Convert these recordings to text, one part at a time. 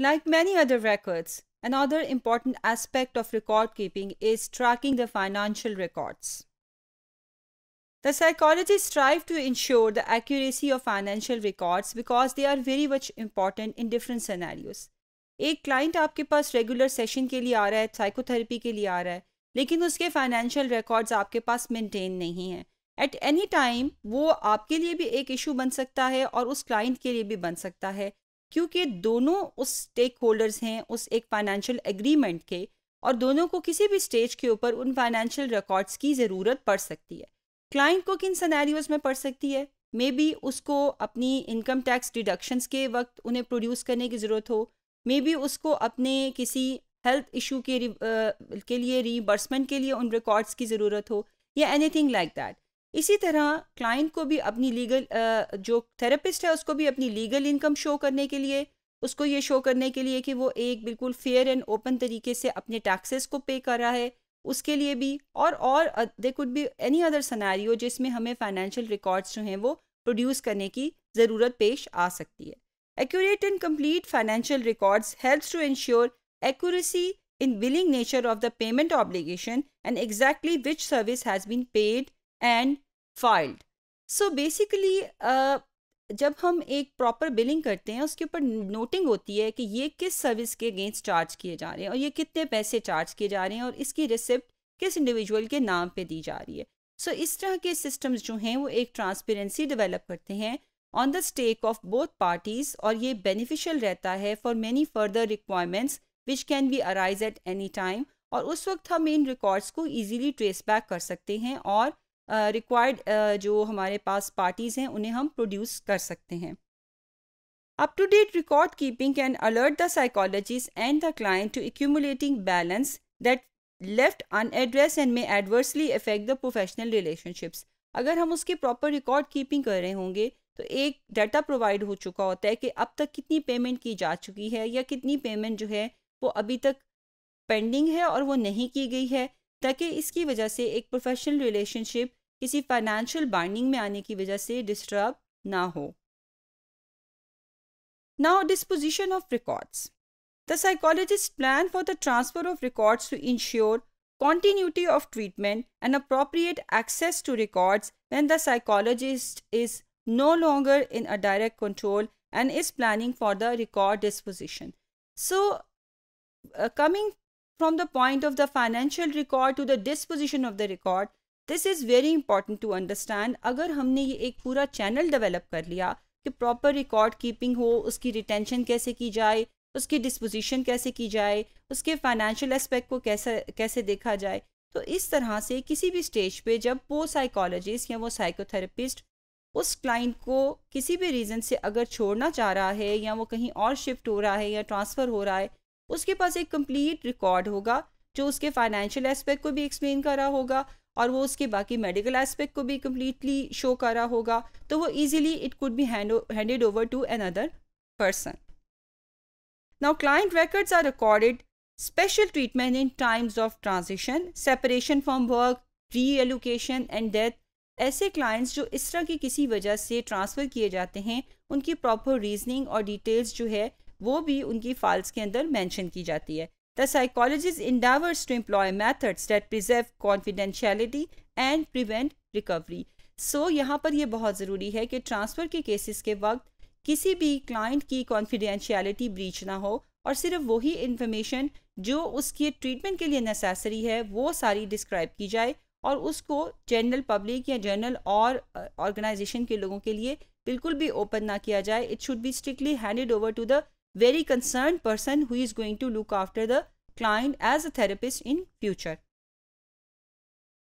Like many other records, another important aspect of record keeping is tracking the financial records. The psychologists strive to ensure the accuracy of financial records because they are very much important in different scenarios. एक client आपके पास regular session के लिए आ रहा है psychotherapy के लिए आ रहा है लेकिन उसके फाइनेंशियल रिकॉर्ड्स आपके पास मेंटेन नहीं है एट एनी टाइम वो आपके लिए भी एक इशू बन सकता है और उस क्लाइंट के लिए भी बन सकता है क्योंकि दोनों उस स्टेक होल्डर्स हैं उस एक फाइनेंशियल एग्रीमेंट के और दोनों को किसी भी स्टेज के ऊपर उन फाइनेंशियल रिकॉर्ड्स की ज़रूरत पड़ सकती है क्लाइंट को किन सनारियोज में पड़ सकती है मे बी उसको अपनी इनकम टैक्स डिडक्शंस के वक्त उन्हें प्रोड्यूस करने की ज़रूरत हो मे बी उसको अपने किसी हेल्थ इशू के के लिए रीबर्समेंट के लिए उन रिकॉर्ड्स की ज़रूरत हो या एनीथिंग लाइक दैट इसी तरह क्लाइंट को भी अपनी लीगल जो थेरेपिस्ट है उसको भी अपनी लीगल इनकम शो करने के लिए उसको ये शो करने के लिए कि वो एक बिल्कुल फेयर एंड ओपन तरीके से अपने टैक्सेस को पे कर रहा है उसके लिए भी और और there could be any other scenario जिसमें हमें फाइनेंशियल रिकॉर्ड्स जो हैं वो प्रोड्यूस करने की ज़रूरत पेश आ सकती है accurate and complete financial records help to ensure accuracy in billing nature of the payment obligation and exactly which service has been paid and filed so basically जब हम एक प्रॉपर बिलिंग करते हैं उसके ऊपर नोटिंग होती है कि ये किस सर्विस के अगेंस्ट चार्ज किए जा रहे हैं और ये कितने पैसे चार्ज किए जा रहे हैं और इसकी रिसिप्ट किस इंडिविजुअल के नाम पे दी जा रही है सो so, इस तरह के सिस्टम्स जो हैं वो एक ट्रांसपेरेंसी डेवलप करते हैं on the stake of both parties और ये बेनिफिशियल रहता है for many further requirements which can be arise at any time और उस वक्त हम इन रिकॉर्ड्स को ईजिली ट्रेस बैक कर सकते हैं और रिक्वायर्ड जो हमारे पास पार्टीज हैं उन्हें हम प्रोड्यूस कर सकते हैं up to date record keeping can alert the psychologist and the client to accumulating balance that left unaddressed and may adversely affect the professional relationships अगर हम उसके प्रॉपर रिकॉर्ड कीपिंग कर रहे होंगे तो एक डाटा प्रोवाइड हो चुका होता है कि अब तक कितनी पेमेंट की जा चुकी है या कितनी पेमेंट जो है वो अभी तक पेंडिंग है और वो नहीं की गई है ताकि इसकी वजह से एक प्रोफेशनल रिलेशनशिप किसी फाइनेंशियल बाइंडिंग में आने की वजह से डिस्टर्ब ना हो now disposition of records the psychologist plan for the transfer of records to ensure continuity of treatment and appropriate access to records when the psychologist is no longer in a direct control and is planning for the record disposition so coming from the point of the financial record to the disposition of the record this is very important to understand अगर हमने ये एक पूरा channel develop कर लिया कि proper record keeping हो उसकी रिटेंशन कैसे की जाए उसकी डिस्पोजिशन कैसे की जाए उसके फाइनेंशियल एस्पेक्ट को कैसे कैसे देखा जाए तो इस तरह से किसी भी स्टेज पे जब वो साइकोलॉजिस्ट या वो साइकोथेरेपिस्ट उस क्लाइंट को किसी भी रीज़न से अगर छोड़ना चाह रहा है या वो कहीं और शिफ्ट हो रहा है या ट्रांसफ़र हो रहा है उसके पास एक कंप्लीट रिकॉर्ड होगा जो उसके फाइनेंशियल एस्पेक्ट को भी एक्सप्लेन करा होगा और वो उसके बाकी मेडिकल एस्पेक्ट को भी कम्प्लीटली शो कर रहा होगा तो वो easily it could be handed over to another now client records are recorded special treatment in times of of separation from work reallocation and death ऐसे क्लाइंट्स जो इस तरह की किसी वजह से ट्रांसफ़र किए जाते हैं उनकी प्रॉपर रीजनिंग और डिटेल्स जो है वो भी उनकी फाइल्स के अंदर मेंशन की जाती है The psychologist endeavors to employ methods that preserve confidentiality and prevent recovery. So so, यहाँ पर यह बहुत ज़रूरी है कि ट्रांसफ़र के केसेस के वक्त किसी भी क्लाइंट की कॉन्फिडेंशियलिटी ब्रीच ना हो और सिर्फ वही इन्फॉर्मेशन जो उसके ट्रीटमेंट के लिए नेसेसरी है वो सारी डिस्क्राइब की जाए और उसको जनरल पब्लिक या जनरल और ऑर्गेनाइजेशन के लोगों के लिए बिल्कुल भी ओपन ना किया जाए it should be strictly handed over to the very concerned person who is going to look after the client as a therapist in future.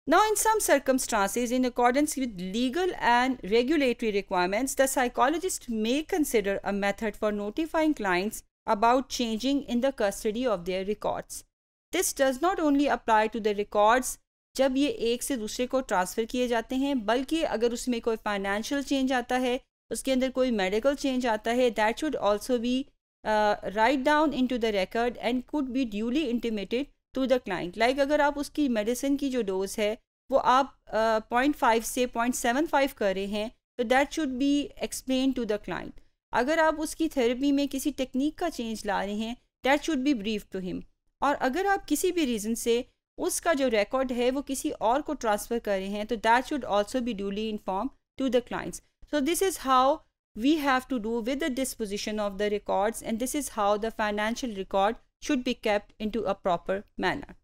Now, in some circumstances, in accordance with legal and regulatory requirements, the psychologist may consider a method for notifying clients about changing in the custody of their records. This does not only apply to the records जब ये एक से दूसरे को transfer किए जाते हैं बल्कि अगर उसमें कोई फाइनेंशियल चेंज आता है उसके अंदर कोई मेडिकल चेंज आता है that should also be uh, write down into the record and could be duly intimated to the client like अगर आप उसकी मेडिसिन की जो डोज है वो आप पॉइंट uh, फाइव से पॉइंट सेवन फाइव कर रहे हैं तो that should be explain to the client अगर आप उसकी थेरेपी में किसी टेक्निक का चेंज ला रहे हैं that should be brief to him और अगर आप किसी भी रीज़न से उसका जो रिकॉर्ड है वो किसी और को ट्रांसफ़र कर रहे हैं तो that should also be duly inform to the clients so this is how we have to do with the disposition of the records and this is how the financial record should be kept into a proper manner.